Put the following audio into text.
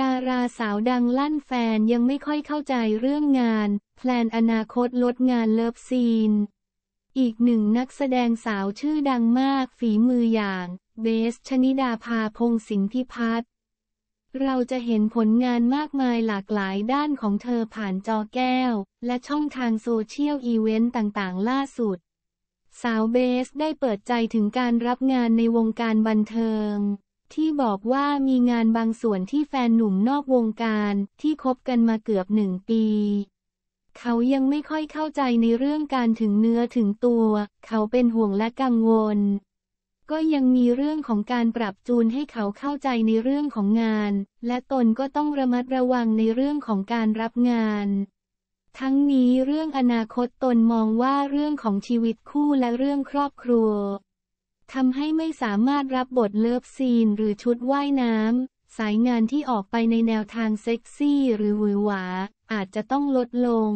ดาราสาวดังลั่นแฟนยังไม่ค่อยเข้าใจเรื่องงาน แพลนอนาคตลดงานเลิฟซีน อีกหนึ่งนักแสดงสาวชื่อดังมากฝีมืออย่าง เบสชนิดาภาพงสิงพิพัฒน์เราจะเห็นผลงานมากมายหลากหลายด้านของเธอผ่านจอแก้ว และช่องทางโซเชียลอีเวนต์ต่างๆล่าสุด สาวเบสได้เปิดใจถึงการรับงานในวงการบันเทิงที่บอกว่ามีงานบางส่วนที่แฟนหนุ่มนอกวงการที่คบกันมาเกือบหนึ่งปี เขายังไม่ค่อยเข้าใจในเรื่องการถึงเนื้อถึงตัว เขาเป็นห่วงและกังวล ก็ยังมีเรื่องของการปรับจูนให้เขาเข้าใจในเรื่องของงาน และตนก็ต้องระมัดระวังในเรื่องของการรับงาน ทั้งนี้เรื่องอนาคตตนมองว่าเรื่องของชีวิตคู่และเรื่องครอบครัวทำให้ไม่สามารถรับบทเลิฟซีนหรือชุดว่ายน้ำ สายงานที่ออกไปในแนวทางเซ็กซี่หรือหวือหวาอาจจะต้องลดลง